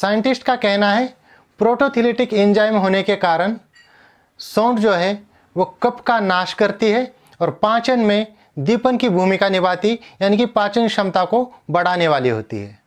scientist का कहना है प्रोटोथिलेटिक एंजाइम होने के कारण सौंड जो है वो कप का नाश करती है और पाचन में दीपन की भूमिका निभाती यानी कि पाचन क्षमता को बढ़ाने वाली होती है